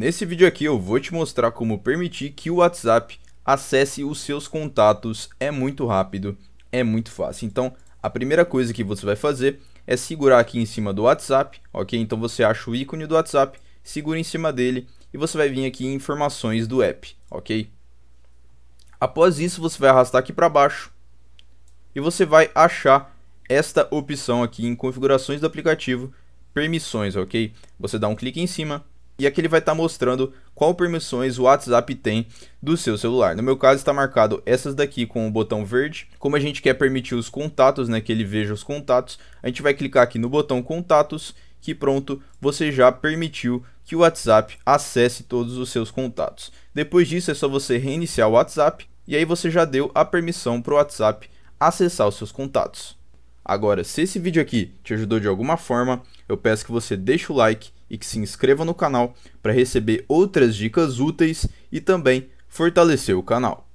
Nesse vídeo aqui eu vou te mostrar como permitir que o WhatsApp acesse os seus contatos. É muito rápido, é muito fácil. Então, a primeira coisa que você vai fazer é segurar aqui em cima do WhatsApp, ok? Então você acha o ícone do WhatsApp, segura em cima dele e você vai vir aqui em informações do app, ok? Após isso, você vai arrastar aqui para baixo e você vai achar esta opção aqui em configurações do aplicativo, permissões, ok? Você dá um clique em cima e aqui ele vai estar tá mostrando qual permissões o WhatsApp tem do seu celular. No meu caso está marcado essas daqui com o botão verde. Como a gente quer permitir os contatos, né, que ele veja os contatos, a gente vai clicar aqui no botão contatos, que pronto, você já permitiu que o WhatsApp acesse todos os seus contatos. Depois disso é só você reiniciar o WhatsApp e aí você já deu a permissão para o WhatsApp acessar os seus contatos. Agora, se esse vídeo aqui te ajudou de alguma forma, eu peço que você deixe o like e que se inscreva no canal para receber outras dicas úteis e também fortalecer o canal.